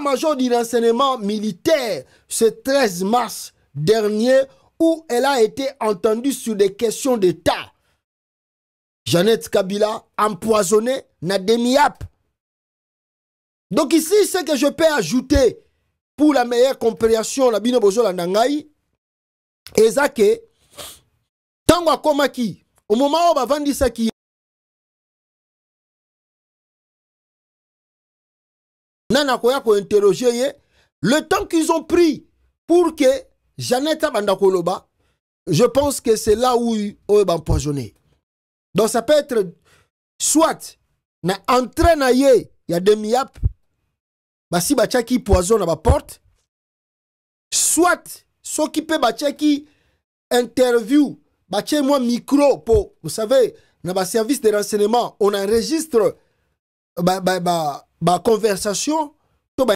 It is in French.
major du renseignement militaire ce 13 mars dernier où elle a été entendue sur des questions d'État. Jeannette Kabila empoisonnée Nademiap. Donc ici, ce que je peux ajouter pour la meilleure compréhension, la bino bozo la nangai, que tango akomaki, au moment où bavandisaki nana koya interroger ye le temps qu'ils ont pris pour que Jeannette Abandakoloba, je pense que c'est là où ils ont empoisonné. donc ça peut être soit na entrée na ye ya demi yap basi batiaki poison ma porte soit s'occuper bachaki interview batie moi micro pour vous savez na service de renseignement on enregistre ba, ba, ba, ba conversation